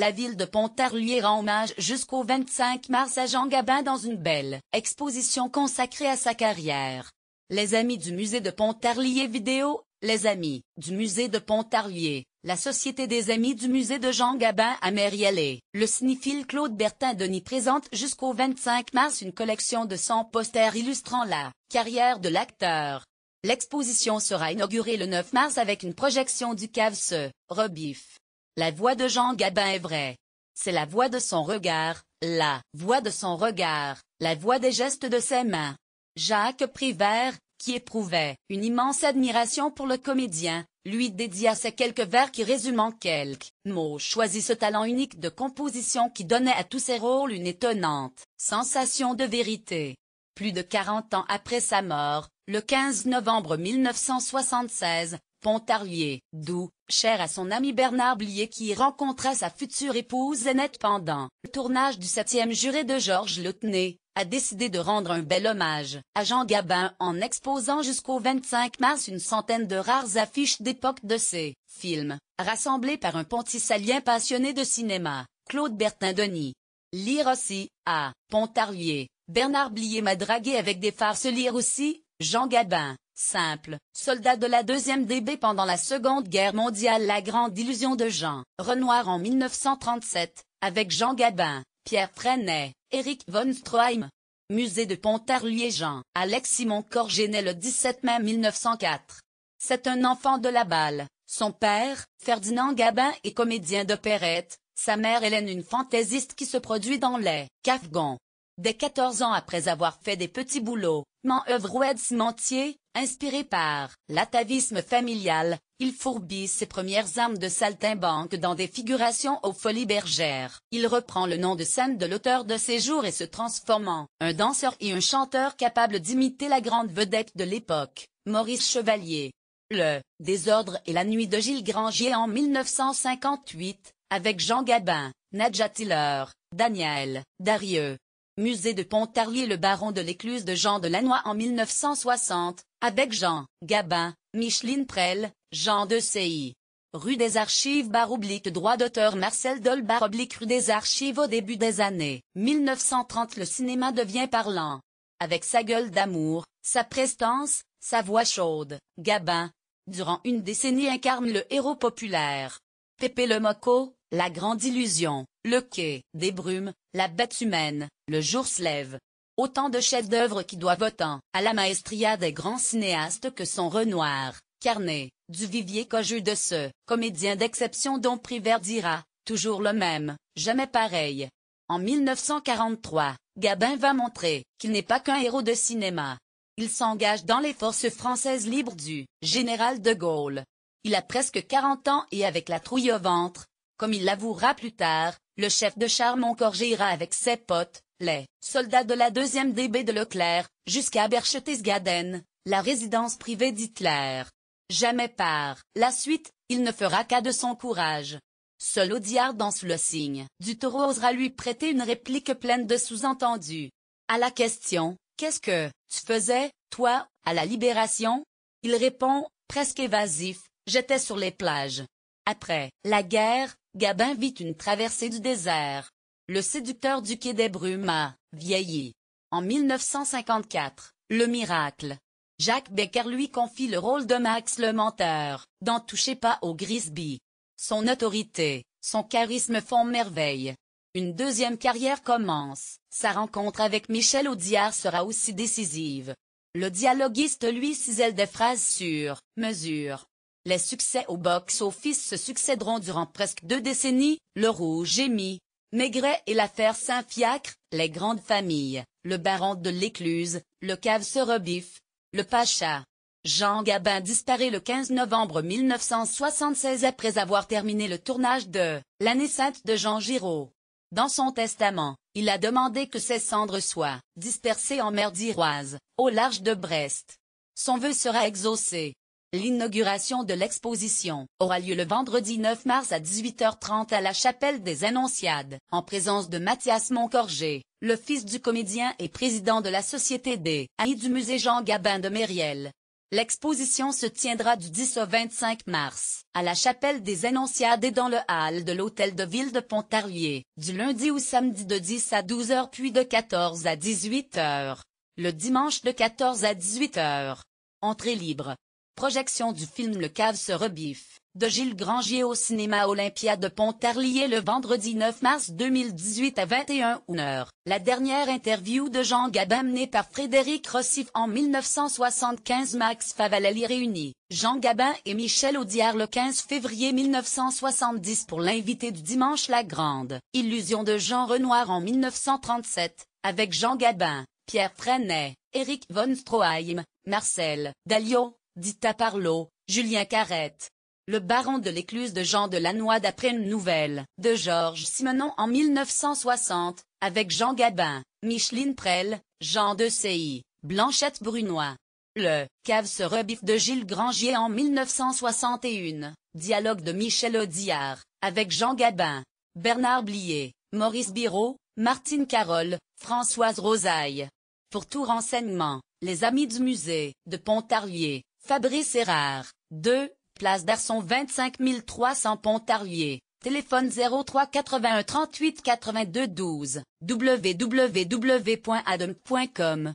La ville de Pontarlier rend hommage jusqu'au 25 mars à Jean Gabin dans une belle exposition consacrée à sa carrière. Les amis du musée de Pontarlier vidéo, les amis du musée de Pontarlier, la Société des amis du musée de Jean Gabin à et le cinéphile Claude Bertin Denis présente jusqu'au 25 mars une collection de 100 posters illustrant la carrière de l'acteur. L'exposition sera inaugurée le 9 mars avec une projection du cave ce Rebif, la voix de Jean Gabin est vraie. C'est la voix de son regard, la voix de son regard, la voix des gestes de ses mains. Jacques Privert, qui éprouvait une immense admiration pour le comédien, lui dédia ces quelques vers qui résumant quelques mots choisit ce talent unique de composition qui donnait à tous ses rôles une étonnante sensation de vérité. Plus de quarante ans après sa mort, le 15 novembre 1976, Pontarlier, d'où, cher à son ami Bernard Blier qui y rencontra sa future épouse Annette pendant le tournage du septième juré de Georges Lautner, a décidé de rendre un bel hommage à Jean Gabin en exposant jusqu'au 25 mars une centaine de rares affiches d'époque de ses films, rassemblées par un pontissalien passionné de cinéma, Claude Bertin-Denis. Lire aussi, à Pontarlier, Bernard Blier m'a dragué avec des farces lire aussi, Jean Gabin, Simple, soldat de la deuxième DB pendant la Seconde Guerre mondiale La grande illusion de Jean Renoir en 1937, avec Jean Gabin, Pierre Freinet, Éric von Stroheim. Musée de Pontarlier-Jean, Alex Simon Corgenet le 17 mai 1904. C'est un enfant de la balle. Son père, Ferdinand Gabin est comédien d'opérette, sa mère Hélène une fantaisiste qui se produit dans les cafgons ». Dès 14 ans après avoir fait des petits boulots, Mon œuvre inspiré par l'atavisme familial, il fourbit ses premières armes de saltimbanque dans des figurations aux folies bergères. Il reprend le nom de scène de l'auteur de ses jours et se transforme en un danseur et un chanteur capable d'imiter la grande vedette de l'époque, Maurice Chevalier. Le désordre et la nuit de Gilles Grangier en 1958, avec Jean Gabin, Nadja Tiller, Daniel, Darieux, Musée de Pontarlier Le baron de l'écluse de Jean de Lannoy en 1960, avec Jean, Gabin, Micheline Prel, Jean de C.I. Rue des Archives barre oblique droit d'auteur Marcel Dolbar oblique rue des Archives au début des années 1930 le cinéma devient parlant. Avec sa gueule d'amour, sa prestance, sa voix chaude, Gabin, durant une décennie incarne le héros populaire. Pépé le la grande illusion, le quai, des brumes, la bête humaine, le jour se lève. Autant de chefs-d'œuvre qui doivent autant à la maestria des grands cinéastes que son Renoir, Carnet, vivier Cogeux de ce comédien d'exception dont Privert dira, toujours le même, jamais pareil. En 1943, Gabin va montrer qu'il n'est pas qu'un héros de cinéma. Il s'engage dans les forces françaises libres du général de Gaulle. Il a presque 40 ans et avec la trouille au ventre, comme il l'avouera plus tard, le chef de charme encore avec ses potes, les soldats de la deuxième DB de Leclerc, jusqu'à Berchtesgaden, la résidence privée d'Hitler. Jamais par la suite, il ne fera qu'à de son courage. Seul Audiard dans le signe du taureau osera lui prêter une réplique pleine de sous-entendus. À la question Qu'est-ce que tu faisais, toi, à la libération il répond, presque évasif J'étais sur les plages. Après la guerre, Gabin vit une traversée du désert. Le séducteur du quai des Brumes a vieilli. En 1954, le miracle. Jacques Becker lui confie le rôle de Max le menteur, d'en toucher pas au Grisby. Son autorité, son charisme font merveille. Une deuxième carrière commence. Sa rencontre avec Michel Audiard sera aussi décisive. Le dialoguiste lui cisèle des phrases sur mesure, les succès au box-office se succéderont durant presque deux décennies, le rouge émis, Maigret et l'affaire Saint-Fiacre, les grandes familles, le baron de l'écluse, le cave se le pacha. Jean Gabin disparaît le 15 novembre 1976 après avoir terminé le tournage de « L'année sainte de Jean Giraud ». Dans son testament, il a demandé que ses cendres soient dispersées en mer d'Iroise, au large de Brest. Son vœu sera exaucé. L'inauguration de l'exposition aura lieu le vendredi 9 mars à 18h30 à la chapelle des Annonciades, en présence de Mathias Moncorgé, le fils du comédien et président de la Société des Amis du musée Jean Gabin de Mériel. L'exposition se tiendra du 10 au 25 mars, à la chapelle des Annonciades et dans le hall de l'hôtel de ville de Pontarlier, du lundi au samedi de 10 à 12h puis de 14 à 18h, le dimanche de 14 à 18h. Entrée libre. Projection du film Le Cave se rebiffe, de Gilles Grangier au cinéma Olympia de Pontarlier le vendredi 9 mars 2018 à 21h. La dernière interview de Jean Gabin menée par Frédéric Rossif en 1975 Max Favalali réunit Jean Gabin et Michel Audiard le 15 février 1970 pour l'invité du dimanche La Grande. Illusion de Jean Renoir en 1937, avec Jean Gabin, Pierre Freinet, Éric von Stroheim, Marcel Dalio, dit à Parlo, Julien Carrette. Le baron de l'écluse de Jean de Lannoy d'après une nouvelle de Georges Simenon en 1960, avec Jean Gabin, Micheline Prel, Jean de CI, Blanchette Brunois. Le Cave se rebiffe de Gilles Grangier en 1961, dialogue de Michel Audiard, avec Jean Gabin, Bernard Blier, Maurice Biro, Martine Carole, Françoise Rosaille. Pour tout renseignement, les amis du musée de Pontarlier. Fabrice Erard, 2, place d'Arson 25300 Pontarlier. Téléphone 03 81 38 82 12 www.adam.com